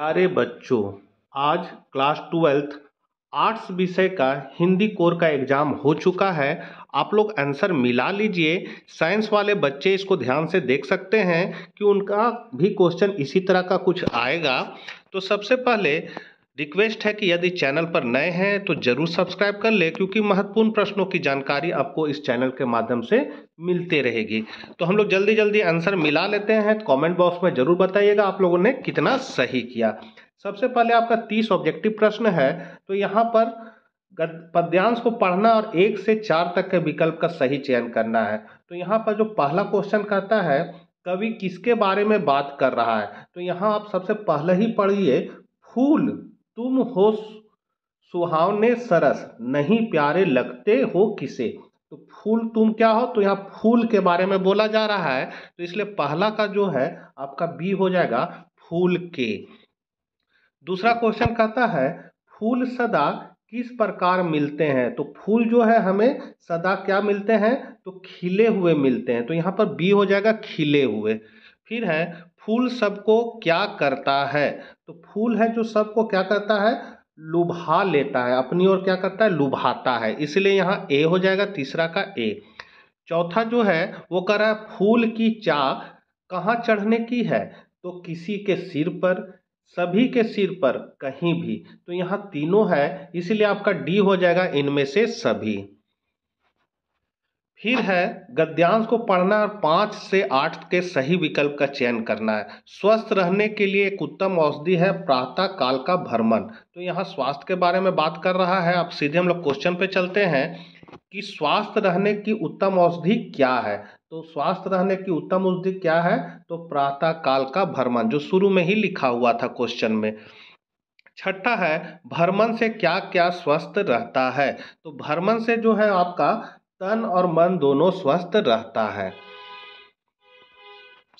प्यारे बच्चों आज क्लास ट्वेल्थ आर्ट्स विषय का हिंदी कोर का एग्जाम हो चुका है आप लोग आंसर मिला लीजिए साइंस वाले बच्चे इसको ध्यान से देख सकते हैं कि उनका भी क्वेश्चन इसी तरह का कुछ आएगा तो सबसे पहले रिक्वेस्ट है कि यदि चैनल पर नए हैं तो जरूर सब्सक्राइब कर ले क्योंकि महत्वपूर्ण प्रश्नों की जानकारी आपको इस चैनल के माध्यम से मिलते रहेगी तो हम लोग जल्दी जल्दी आंसर मिला लेते हैं तो कमेंट बॉक्स में जरूर बताइएगा आप लोगों ने कितना सही किया सबसे पहले आपका तीस ऑब्जेक्टिव प्रश्न है तो यहाँ पर पद्यांश को पढ़ना और एक से चार तक के विकल्प का सही चयन करना है तो यहाँ पर जो पहला क्वेश्चन कहता है कवि किसके बारे में बात कर रहा है तो यहाँ आप सबसे पहले ही पढ़िए फूल तुम हो सुहावने सरस नहीं प्यारे लगते हो किसे तो फूल तुम क्या हो तो यहाँ फूल के बारे में बोला जा रहा है तो इसलिए पहला का जो है आपका बी हो जाएगा फूल के दूसरा क्वेश्चन कहता है फूल सदा किस प्रकार मिलते हैं तो फूल जो है हमें सदा क्या मिलते हैं तो खिले हुए मिलते हैं तो यहाँ पर बी हो जाएगा खिले हुए फिर है फूल सबको क्या करता है तो फूल है जो सबको क्या करता है लुभा लेता है अपनी ओर क्या करता है लुभाता है इसलिए यहाँ ए हो जाएगा तीसरा का ए चौथा जो है वो कह रहा है फूल की चा कहाँ चढ़ने की है तो किसी के सिर पर सभी के सिर पर कहीं भी तो यहाँ तीनों है इसीलिए आपका डी हो जाएगा इनमें से सभी फिर है गद्यांश को पढ़ना और पाँच से आठ के सही विकल्प का चयन करना है स्वस्थ रहने के लिए एक उत्तम औषधि है प्रातः काल का भ्रमण तो यहाँ स्वास्थ्य के बारे में बात कर रहा है अब सीधे हम लोग क्वेश्चन पे चलते हैं कि स्वास्थ्य रहने की उत्तम औषधि क्या है तो स्वास्थ्य रहने की उत्तम औषधि क्या है तो प्रातः काल का भ्रमण जो शुरू में ही लिखा हुआ था क्वेश्चन में छठा है भ्रमण से क्या क्या स्वस्थ रहता है तो भ्रमण से जो है आपका तन और मन दोनों स्वस्थ रहता है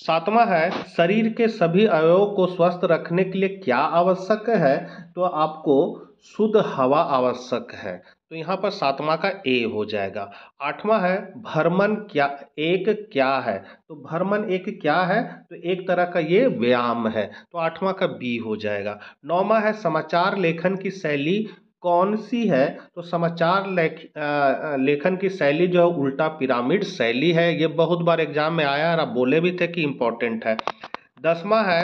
सातवां है शरीर के सभी अवयवों को स्वस्थ रखने के लिए क्या आवश्यक है तो आपको शुद्ध हवा आवश्यक है तो यहाँ पर सातवां का ए हो जाएगा आठवां है भ्रमण क्या एक क्या है तो भ्रमण एक क्या है तो एक तरह का ये व्यायाम है तो आठवां का बी हो जाएगा नौवा है समाचार लेखन की शैली कौन सी है तो समाचार लेख लेखन की शैली जो है उल्टा पिरामिड शैली है ये बहुत बार एग्जाम में आया और आप बोले भी थे कि इम्पोर्टेंट है दसवा है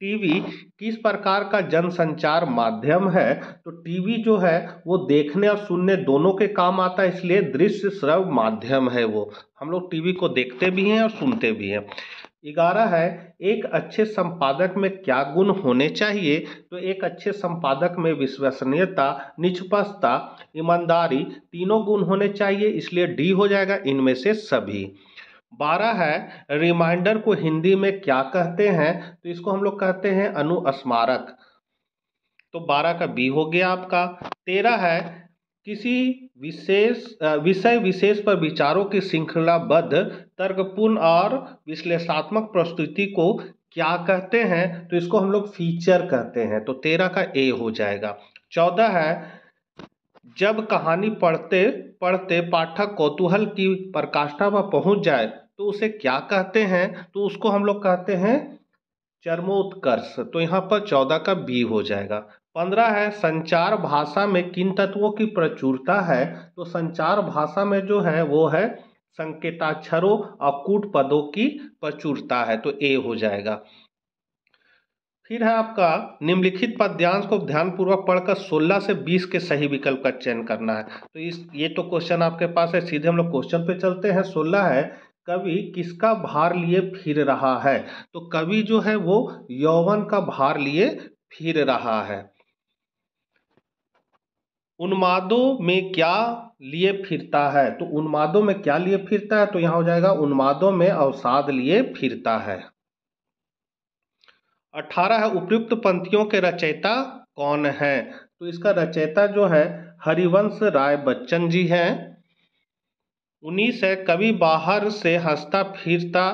टीवी किस प्रकार का जनसंचार माध्यम है तो टीवी जो है वो देखने और सुनने दोनों के काम आता है इसलिए दृश्य श्रव माध्यम है वो हम लोग टीवी को देखते भी हैं और सुनते भी हैं ग्यारह है एक अच्छे संपादक में क्या गुण होने चाहिए तो एक अच्छे संपादक में विश्वसनीयता निष्पक्षता ईमानदारी तीनों गुण होने चाहिए इसलिए डी हो जाएगा इनमें से सभी बारह है रिमाइंडर को हिंदी में क्या कहते हैं तो इसको हम लोग कहते हैं अनुस्मारक तो बारह का बी हो गया आपका तेरह है किसी विशेष विषय विशेष पर विचारों की श्रृंखलाबद्ध तर्कपूर्ण और विश्लेषणात्मक प्रस्तुति को क्या कहते हैं तो इसको हम लोग फीचर कहते हैं तो तेरह का ए हो जाएगा चौदह है जब कहानी पढ़ते पढ़ते पाठक कौतूहल की प्रकाष्ठा पर पहुंच जाए तो उसे क्या कहते हैं तो उसको हम लोग कहते हैं चर्मोत्कर्ष तो यहाँ पर चौदह का बी हो जाएगा पंद्रह है संचार भाषा में किन तत्वों की प्रचुरता है तो संचार भाषा में जो है वो है संकेताक्षरों और कूट पदों की प्रचुरता है तो ए हो जाएगा फिर है आपका निम्नलिखित पद्यांश को ध्यानपूर्वक पढ़कर 16 से 20 के सही विकल्प का चयन करना है तो इस ये तो क्वेश्चन आपके पास है सीधे हम लोग क्वेश्चन पे चलते हैं 16 है कवि किसका भार लिए फिर रहा है तो कवि जो है वो यौवन का भार लिए फिर रहा है उन्मादों में क्या लिए फिरता है तो उन्मादों में क्या लिए फिरता है तो यहाँ हो जाएगा उन्मादों में अवसाद लिए फिरता है अठारह है उपयुक्त पंथियों के रचयिता कौन है तो इसका रचयिता जो है हरिवंश राय बच्चन जी हैं उन्नीस है कवि बाहर से हंसता फिरता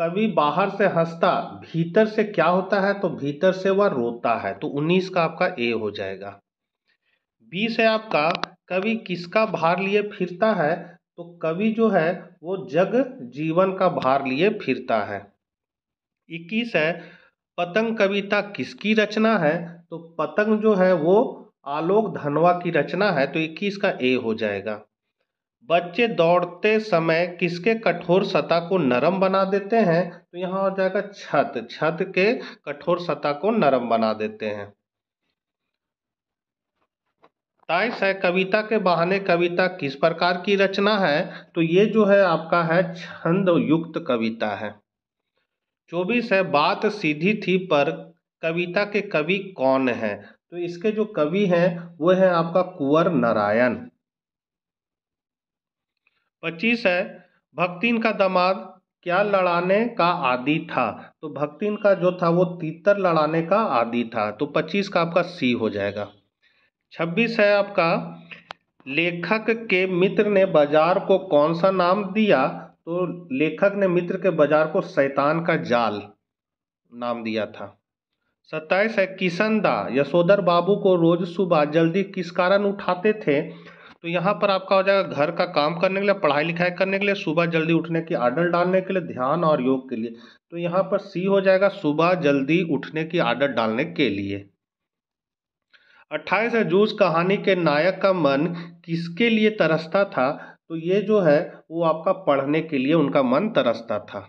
कवि बाहर से हंसता भीतर से क्या होता है तो भीतर से वह रोता है तो उन्नीस का आपका ए हो जाएगा बीस है आपका कवि किसका भार लिए फिरता है तो कवि जो है वो जग जीवन का भार लिए फिरता है इक्कीस है पतंग कविता किसकी रचना है तो पतंग जो है वो आलोक धनवा की रचना है तो इक्कीस का ए हो जाएगा बच्चे दौड़ते समय किसके कठोर सतह को नरम बना देते हैं तो यहाँ हो जाएगा छत छत के कठोर सतह को नरम बना देते हैं ताइस है कविता के बहाने कविता किस प्रकार की रचना है तो ये जो है आपका है छंद युक्त कविता है चौबीस है बात सीधी थी पर कविता के कवि कौन है तो इसके जो कवि हैं वो है आपका कुंवर नारायण पच्चीस है भक्तिन का दामाद क्या लड़ाने का आदि था तो भक्तिन का जो था वो तीतर लड़ाने का आदि था तो पच्चीस का आपका सी हो जाएगा छब्बीस है आपका लेखक के मित्र ने बाजार को कौन सा नाम दिया तो लेखक ने मित्र के बाजार को सैतान का जाल नाम दिया था सत्ताईस है किशन दा यशोधर बाबू को रोज सुबह जल्दी किस कारण उठाते थे तो यहाँ पर आपका हो जाएगा घर का काम करने के लिए पढ़ाई लिखाई करने के लिए सुबह जल्दी उठने की आदत डालने के लिए ध्यान और योग के लिए तो यहाँ पर सी हो जाएगा सुबह जल्दी उठने की आदत डालने के लिए अट्ठाईस अजूज कहानी के नायक का मन किसके लिए तरसता था तो ये जो है वो आपका पढ़ने के लिए उनका मन तरसता था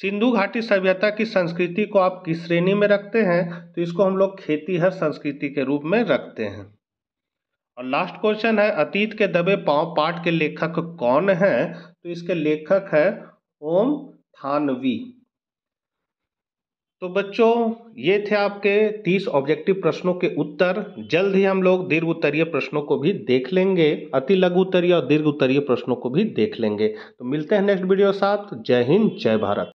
सिंधु घाटी सभ्यता की संस्कृति को आप किस श्रेणी में रखते हैं तो इसको हम लोग खेती हर संस्कृति के रूप में रखते हैं और लास्ट क्वेश्चन है अतीत के दबे पांव पाठ के लेखक कौन है तो इसके लेखक है ओम थानवी तो बच्चों ये थे आपके तीस ऑब्जेक्टिव प्रश्नों के उत्तर जल्द ही हम लोग दीर्घ उत्तरीय प्रश्नों को भी देख लेंगे अति लघु उत्तरीय और दीर्घ उत्तरीय प्रश्नों को भी देख लेंगे तो मिलते हैं नेक्स्ट वीडियो साथ जय हिंद जय भारत